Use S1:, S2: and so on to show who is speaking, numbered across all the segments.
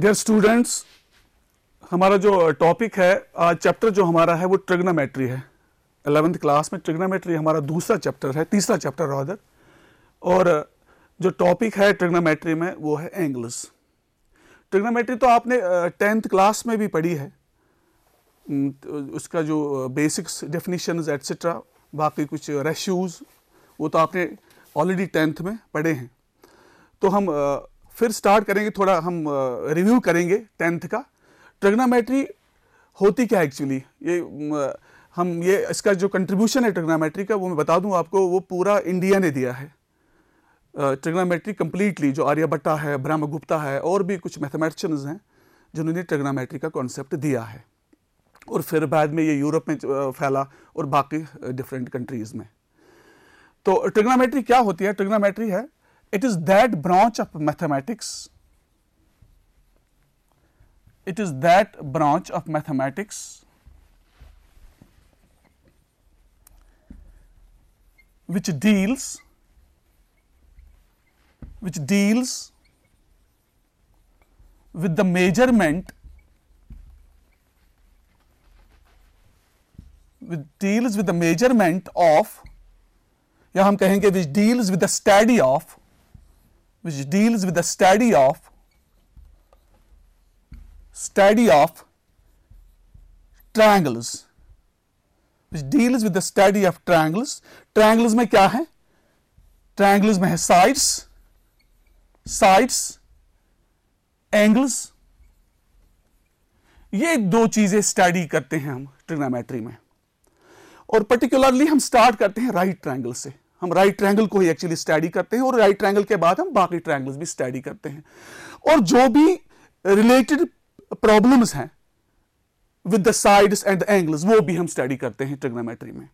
S1: Dear students हमारा जो topic uh, है आज चैप्टर जो हमारा है वो ट्रिग्नोमेट्री है एलेवेंथ क्लास में ट्रिग्नोमेट्री हमारा दूसरा चैप्टर है तीसरा चैप्टर रॉदर और uh, जो टॉपिक है ट्रिग्नोमेट्री में वो है एंगल्स ट्रिग्नोमेट्री तो आपने टेंथ uh, क्लास में भी पढ़ी है hmm, तो उसका जो बेसिक्स डेफिनेशन एट्सट्रा बाकी कुछ रेश्यूज़ वो तो आपने ऑलरेडी टेंथ में पढ़े हैं तो हम फिर स्टार्ट करेंगे थोड़ा हम रिव्यू करेंगे टेंथ का ट्रिग्नोमेट्री होती क्या है एक्चुअली ये हम ये इसका जो कंट्रीब्यूशन है ट्रिग्नोमेट्री का वो मैं बता दूं आपको वो पूरा इंडिया ने दिया है ट्रिग्नोमेट्री कम्प्लीटली जो आर्यभट्टा है ब्रह्मगुप्ता है और भी कुछ मैथमेटिशियंस हैं जिन्होंने ट्रिग्नोमेट्री का कॉन्सेप्ट दिया है और फिर बाद में ये यूरोप में फैला और बाकी डिफरेंट कंट्रीज़ में तो ट्रिग्नोमेट्री क्या होती है ट्रिग्नोमेट्री है It is that branch of mathematics, it is that branch of mathematics which deals which deals with the measurement which deals with the measurement of या हम कहेंगे which deals with the study of which deals with the study of study of triangles which deals with the study of triangles triangles mein kya hai triangles mein hai sides sides angles ye do cheeze study karte hain hum trigonometry mein और particularly हम start करते हैं right right triangle से हम right triangle को ही actually study करते हैं और राइट ट्रायंगल के बाद हम बाकी ट्रायंगल्स भी स्टडी करते हैं और जो भी रिलेटेड प्रॉब्लम्स हैं with the sides and the angles वो भी हम स्टडी करते हैं ट्रिग्नोमेट्री में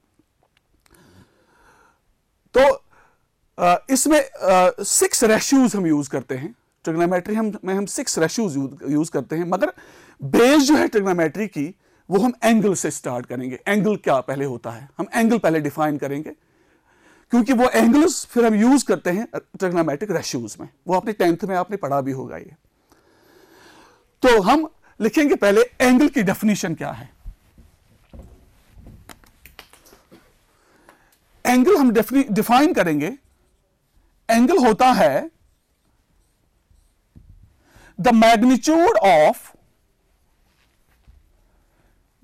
S1: तो इसमें सिक्स रेशियोज हम यूज करते हैं ट्रिग्नोमेट्री हम में हम सिक्स रेशियोज यूज करते हैं मगर बेस जो है ट्रिग्नोमेट्री की वो हम एंगल से स्टार्ट करेंगे एंगल क्या पहले होता है हम एंगल पहले डिफाइन करेंगे क्योंकि वो एंगल्स फिर हम यूज करते हैं ट्रिग्नोमेट्रिक रेशियोज में वो आपने टेंथ में आपने पढ़ा भी होगा ये तो हम लिखेंगे पहले एंगल की डेफिनेशन क्या है एंगल हम डिफाइन करेंगे एंगल होता है the magnitude of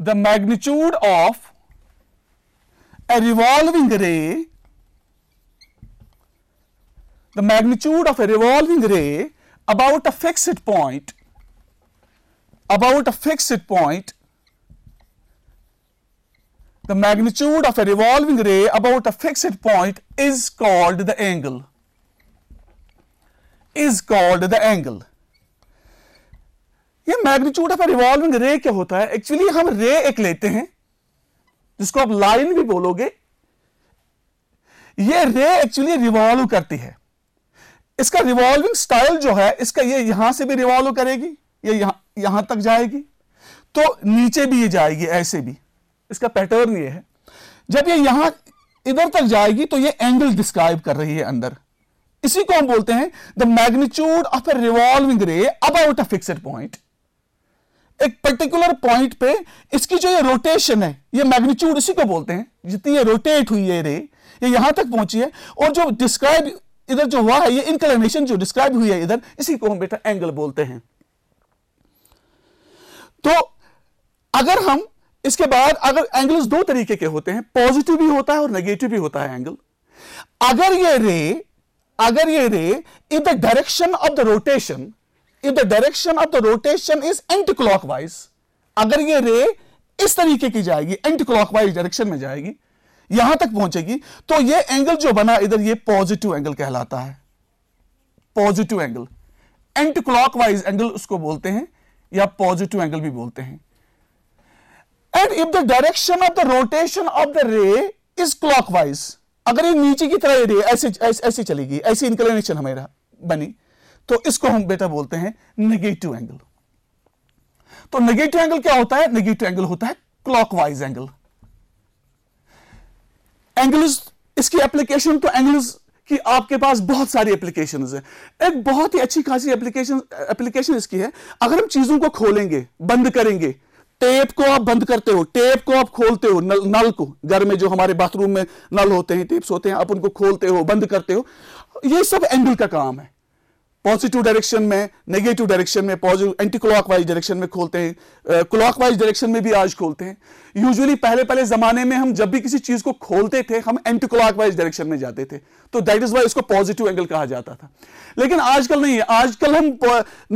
S1: the magnitude of a revolving ray the magnitude of a revolving ray about a fixed point about a fixed point the magnitude of a revolving ray about a fixed point is called the angle is called the angle ये magnitude of a revolving ray क्या होता है actually हम रे एक लेते हैं जिसको आप लाइन भी बोलोगे ये रे एक्चुअली रिवॉल्व करती है इसका रिवॉल्विंग स्टाइल जो है इसका ये यहां से भी रिवॉल्व करेगी ये यहां यहां तक जाएगी तो नीचे भी ये जाएगी ऐसे भी इसका पैटर्न ये है जब ये यहां इधर तक जाएगी तो ये एंगल डिस्क्राइब कर रही है अंदर इसी को हम बोलते हैं the magnitude of a revolving ray about a fixed point एक पर्टिकुलर पॉइंट पे इसकी जो ये रोटेशन है ये मैग्नीट्यूड इसी को बोलते हैं जितनी ये रोटेट हुई है रे ये यहां तक पहुंची है और जो डिस्क्राइब इधर जो हुआ है ये इनकलेशन जो डिस्क्राइब हुई है इधर इसी को हम बेटा एंगल बोलते हैं तो अगर हम इसके बाद अगर एंगल्स दो तरीके के होते हैं पॉजिटिव भी होता है और नेगेटिव भी होता है एंगल अगर ये रे अगर ये ray in the direction of the rotation in the direction of the rotation is anti clockwise अगर ये रे इस तरीके की जाएगी एंटी क्लॉकवाइज डायरेक्शन में जाएगी यहां तक पहुंचेगी तो ये एंगल जो बना इधर ये पॉजिटिव एंगल कहलाता है positive angle anti clockwise angle उसको बोलते हैं या पॉजिटिव एंगल भी बोलते हैं and if the direction of the rotation of the ray is clockwise अगर ये नीचे की तरह रे ऐसे ऐसी चलेगी ऐसी इंक्लेनेशन हमारा बनी तो इसको हम बेटा बोलते हैं नेगेटिव एंगल तो नेगेटिव एंगल क्या होता है नेगेटिव एंगल होता है क्लॉकवाइज एंगल एंगल्स इसकी एप्लीकेशन तो एंगल्स कि आपके पास बहुत सारी एप्लीकेशन है एक बहुत ही अच्छी खासी एप्लीकेशन एप्लीकेशन इसकी है अगर हम चीजों को खोलेंगे बंद करेंगे टेप को आप बंद करते हो टेप को आप खोलते हो नल, नल को घर में जो हमारे बाथरूम में नल होते हैं टेप्स होते हैं आप उनको खोलते हो बंद करते हो ये सब एंगल का काम है पॉजिटिव डायरेक्शन में नेगेटिव डायरेक्शन में पॉजिटिव एंटी क्लॉकवाइज डायरेक्शन में खोलते हैं क्लॉकवाइज डायरेक्शन में भी आज खोलते हैं यूजुअली पहले पहले जमाने में हम जब भी किसी चीज को खोलते थे हम एंटी क्लॉकवाइज डायरेक्शन में जाते थे तो दैट इज वाई इसको पॉजिटिव एंगल कहा जाता था लेकिन आजकल नहीं है आजकल हम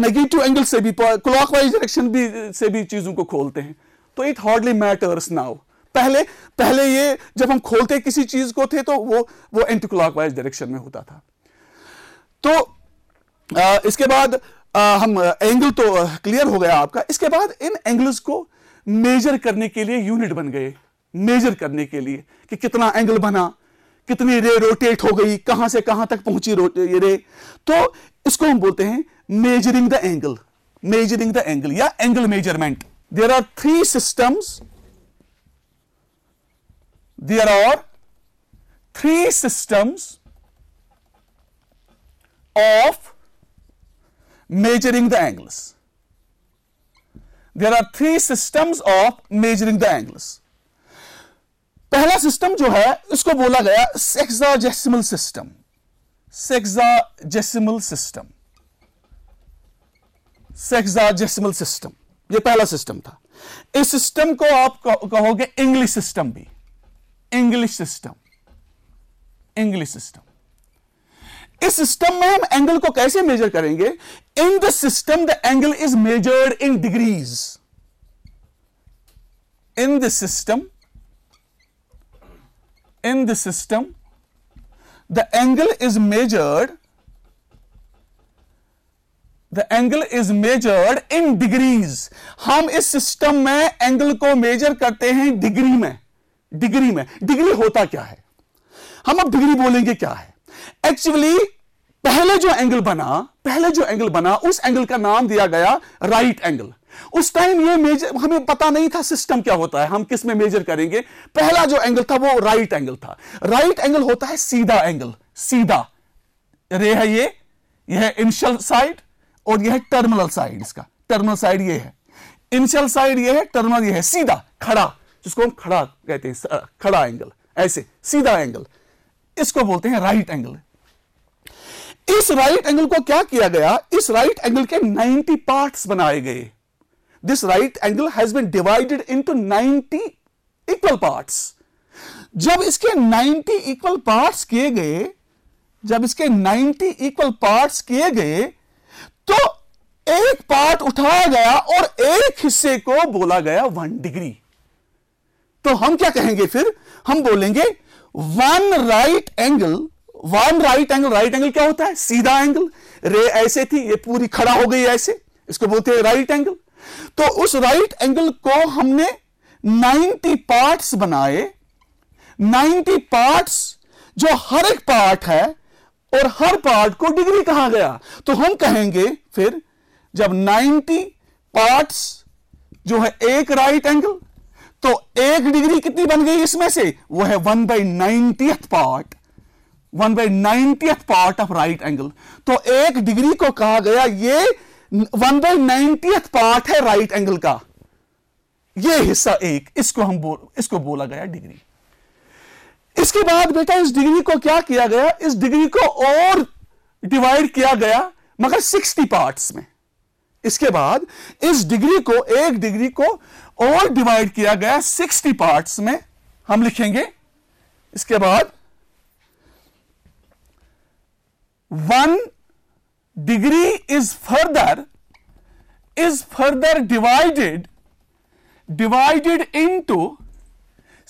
S1: नेगेटिव एंगल से भी क्लॉकवाइज डायरेक्शन भी से भी चीजों को खोलते हैं तो इट हार्डली मैटर्स नाउ पहले पहले ये जब हम खोलते किसी चीज को थे तो वो वो एंटी क्लॉकवाइज डायरेक्शन में होता था तो इसके बाद आ, हम एंगल तो क्लियर हो गया आपका इसके बाद इन एंगल्स को मेजर करने के लिए यूनिट बन गए मेजर करने के लिए कि कितना एंगल बना कितनी रे रोटेट हो गई कहां से कहां तक पहुंची ये रे तो इसको हम बोलते हैं measuring the angle measuring the angle या angle measurement there are three systems there are three systems of measuring the angles. There are three systems of measuring the angles. पहला सिस्टम जो है इसको बोला गया sexagesimal system sexagesimal system sexagesimal system ये पहला system था इस सिस्टम को आप कहोगे इंग्लिश सिस्टम भी इंग्लिश सिस्टम इंग्लिश सिस्टम इस सिस्टम में हम एंगल को कैसे मेजर करेंगे in the system the angle is measured in degrees in the system in the system the angle is measured the angle is measured in degrees हम इस system में angle को मेजर करते हैं डिग्री में डिग्री में degree होता क्या है हम अब डिग्री बोलेंगे क्या है एक्चुअली पहले जो एंगल बना पहले जो एंगल बना उस एंगल का नाम दिया गया राइट एंगल उस टाइम ये मेजर हमें पता नहीं था सिस्टम क्या होता है हम किस में मेजर करेंगे पहला जो एंगल था वो राइट एंगल था राइट एंगल होता है सीधा एंगल सीधा रे है ये यह है इनिशियल साइड और यह है टर्मिनल साइड इसका टर्मिनल साइड ये है इनिशियल साइड ये है टर्मिनल ये है सीधा खड़ा जिसको हम खड़ा कहते हैं खड़ा एंगल ऐसे सीधा एंगल इसको बोलते हैं राइट एंगल इस राइट एंगल को क्या किया गया इस राइट एंगल के 90 पार्ट्स बनाए गए this right angle has been divided into 90 equal parts जब इसके 90 इक्वल पार्ट्स किए गए जब इसके 90 इक्वल पार्ट्स किए गए तो एक पार्ट उठाया गया और एक हिस्से को बोला गया वन डिग्री तो हम क्या कहेंगे फिर हम बोलेंगे one right angle one right angle right angle क्या होता है सीधा एंगल रे ऐसे थी ये पूरी खड़ा हो गई ऐसे इसको बोलते हैं राइट एंगल तो उस राइट एंगल को हमने 90 पार्ट्स बनाए 90 पार्ट्स जो हर एक पार्ट है और हर पार्ट को डिग्री कहा गया तो हम कहेंगे फिर जब 90 पार्ट्स जो है एक राइट एंगल तो एक डिग्री कितनी बन गई इसमें से वो है one by ninety part one by ninety part of right angle तो एक डिग्री को कहा गया ये वन बाई नाइनटी पार्ट है राइट right एंगल का ये हिस्सा एक इसको हम बो, इसको बोला गया डिग्री इसके बाद बेटा इस डिग्री को क्या किया गया इस डिग्री को और डिवाइड किया गया मगर 60 पार्ट्स में इसके बाद इस डिग्री को एक डिग्री को और डिवाइड किया गया 60 पार्ट्स में हम लिखेंगे इसके बाद one degree is further is further divided divided into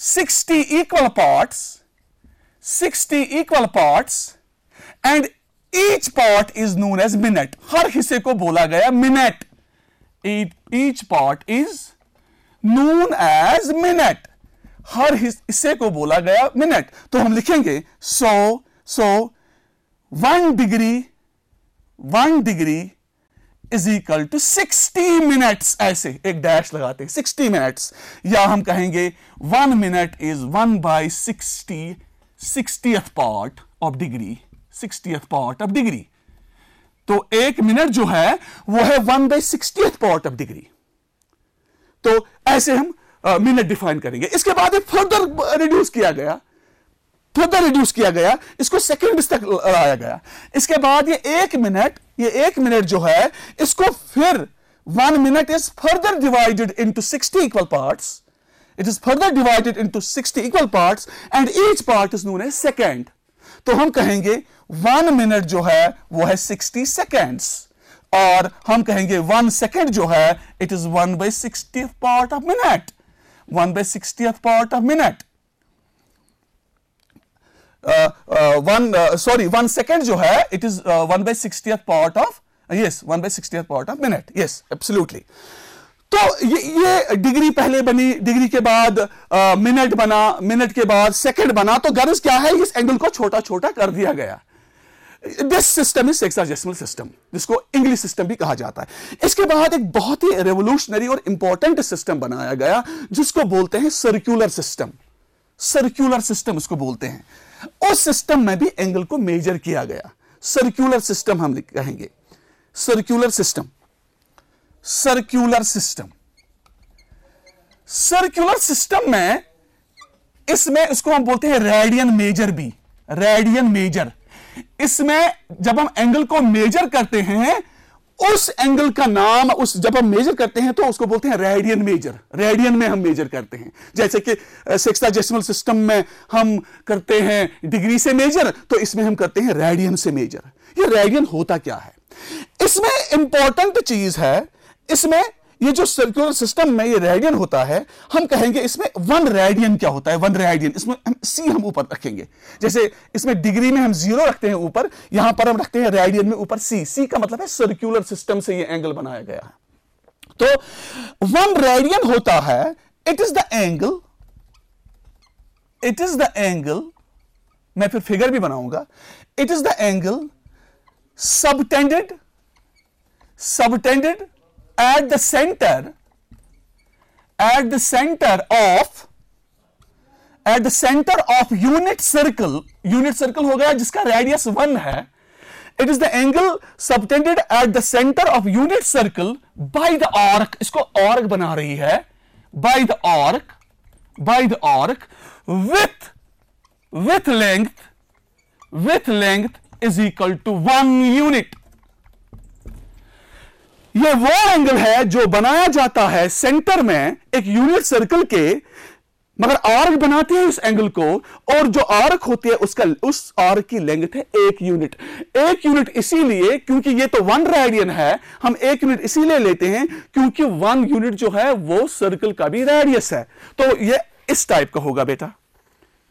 S1: 60 equal parts 60 equal parts and each part is known as minute हर हिस्से को बोला गया minute each part is known as minute हर हिस्से को बोला गया मिनट तो हम लिखेंगे so so one degree one degree is equal to sixty minutes ऐसे एक डैश लगाते सिक्सटी मिनट्स या हम कहेंगे one minute is one by sixty sixty part of degree sixty part of degree तो एक मिनट जो है वो है one by sixty part of degree तो ऐसे हम मिनट डिफाइन करेंगे इसके बाद फर्दर रिड्यूस किया गया फर्दर रिड्यूस किया गया इसको सेकेंड तक लाया गया इसके बाद ये एक मिनट ये एक मिनट जो है इसको फिर one minute is further divided into sixty equal part it is further divided into sixty equal part and each part is known as second तो हम कहेंगे वन मिनट जो है वो है सिक्सटी सेकेंड्स और हम कहेंगे वन सेकेंड जो है it is one by sixty part of minute one by sixty part of minute one sorry one second जो है it is one by sixty part of yes one by sixty part of minute yes absolutely तो ये ये degree पहले बनी degree के बाद minute uh, बना मिनट के बाद सेकंड बना तो गर्ज क्या है इस एंगल को छोटा छोटा कर दिया गया this system is sexagesimal system जिसको इंग्लिश सिस्टम भी कहा जाता है इसके बाद एक बहुत ही रेवोल्यूशनरी और इंपॉर्टेंट सिस्टम बनाया गया जिसको बोलते हैं सर्क्यूलर सिस्टम सर्क्यूलर सिस्टम उसको बोलते हैं उस सिस्टम में भी एंगल को मेजर किया गया सर्क्यूलर सिस्टम हम कहेंगे circular system circular system circular system में इसमें इसको हम बोलते हैं रेडियन मेजर भी रेडियन मेजर इसमें जब हम एंगल को मेजर करते हैं उस एंगल का नाम उस जब हम मेजर करते हैं तो उसको बोलते हैं रेडियन मेजर रेडियन में हम मेजर करते हैं जैसे कि सेक्साजेसिमल सिस्टम में हम करते हैं डिग्री से मेजर तो इसमें हम करते हैं रेडियन से मेजर ये रेडियन होता क्या है इसमें इंपॉर्टेंट चीज है इसमें ये जो सर्कुलर सिस्टम में ये रेडियन होता है हम कहेंगे इसमें वन रेडियन क्या होता है वन रेडियन इसमें हम सी हम ऊपर रखेंगे जैसे इसमें डिग्री में हम जीरो रखते हैं ऊपर यहां पर हम रखते हैं रेडियन में ऊपर सी सी का मतलब है सर्कुलर सिस्टम से ये एंगल बनाया गया है तो वन रेडियन होता है it is the angle it is the angle मैं फिर फिगर भी बनाऊंगा it is the angle subtended subtended at the center at the center of at the centre of unit circle unit circle हो गया जिसका radius one है it is the angle subtended at the centre of unit circle by the arc इसको arc बना रही है by the arc by the arc with with length with length is equal to one unit ये वो angle है जो बनाया जाता है सेंटर में एक यूनिट सर्कल के मगर आर्क बनाते हैं उस एंगल को और जो आर्क होती है उसका उस आर्क की लेंथ है एक यूनिट एक यूनिट इसीलिए क्योंकि ये तो वन रेडियन है हम एक यूनिट इसीलिए लेते हैं क्योंकि वन यूनिट जो है वो सर्कल का भी रेडियस है तो ये इस टाइप का होगा बेटा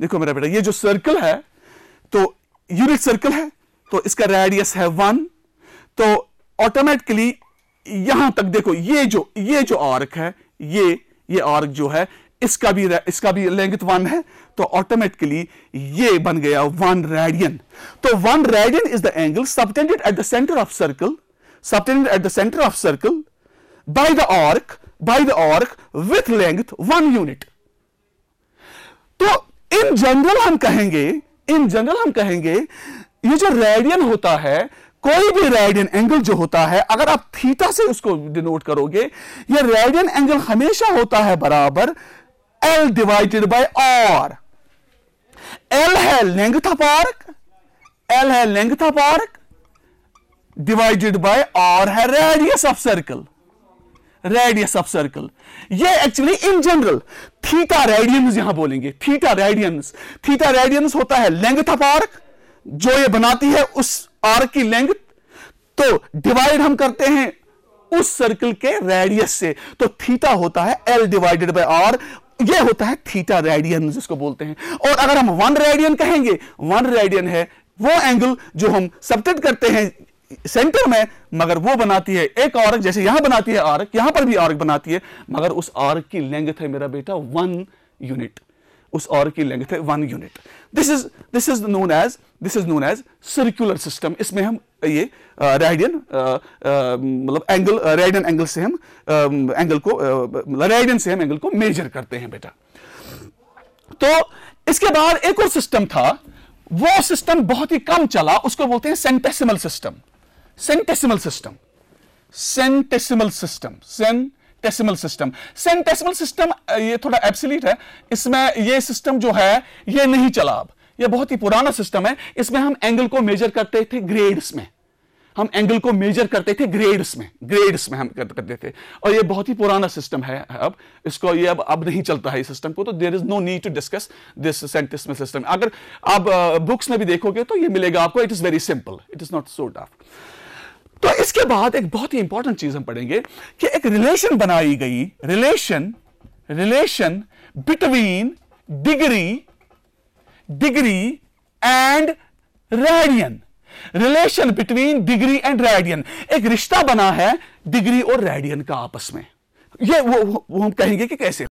S1: देखो मेरा बेटा ये जो सर्कल है तो यूनिट सर्कल है तो इसका रेडियस है वन तो ऑटोमेटिकली यहां तक देखो ये जो ये जो आर्क है ये ये आर्क जो है इसका भी इसका भी लेंथ वन है तो ऑटोमेटिकली ये बन गया वन रेडियन तो one radian is the angle subtended at the centre of circle subtended at the centre of circle by the arc by the arc with length one unit तो in general हम कहेंगे in general हम कहेंगे ये जो radian होता है कोई भी रेडियन एंगल जो होता है अगर आप थीटा से उसको डिनोट करोगे ये रेडियन एंगल हमेशा होता है बराबर L divided by R L है लेंथ ऑफ आर्क एल है length of arc divided by R है radius of circle radius of circle ये actually in general theta radians यहां बोलेंगे थीटा रेडियंस थीटा रेडियंस होता है लेंथ ऑफ आर्क जो ये बनाती है उस आर की लेंथ तो डिवाइड हम करते हैं उस सर्कल के रेडियस से तो थीटा होता है एल डिवाइडेड बाय आर ये होता है थीटा रेडियन जिसको बोलते हैं और अगर हम वन रेडियन कहेंगे वन रेडियन है वो एंगल जो हम सब्टेट करते हैं सेंटर में मगर वो बनाती है एक आर्क जैसे यहां बनाती है आर्क यहां पर भी आर्क बनाती है मगर उस आर्क की लेंथ है मेरा बेटा वन यूनिट उस और की लेंथ है one unit this is this is known as this is known as circular system इसमें हम ये रेडियन uh, uh, uh, मतलब एंगल रेडियन एंगल से हम एंगल um, को मतलब रेडियन से हम एंगल को मेजर करते हैं बेटा तो इसके बाद एक और सिस्टम था वो सिस्टम बहुत ही कम चला उसको बोलते हैं centesimal system centesimal system centesimal system centesimal system, centesimal system centesimal system ये थोड़ा एब्सिलीट है इसमें ये सिस्टम जो है ये नहीं चला अब ये बहुत ही पुराना सिस्टम है इसमें हम एंगल को मेजर करते थे ग्रेड्स में हम एंगल को मेजर करते थे ग्रेड्स में ग्रेड्स में हम करते थे और ये बहुत ही पुराना सिस्टम है अब इसको ये अब अब नहीं चलता है इस सिस्टम को तो there is no need to discuss this centesimal system अगर आप बुक्स uh, में भी देखोगे तो ये मिलेगा आपको it is very simple it is not sort of तो इसके बाद एक बहुत ही इंपॉर्टेंट चीज हम पढ़ेंगे कि एक रिलेशन बनाई गई relation relation between degree degree and radian relation between degree and radian एक रिश्ता बना है डिग्री और रेडियन का आपस में ये वो, वो, वो हम कहेंगे कि कैसे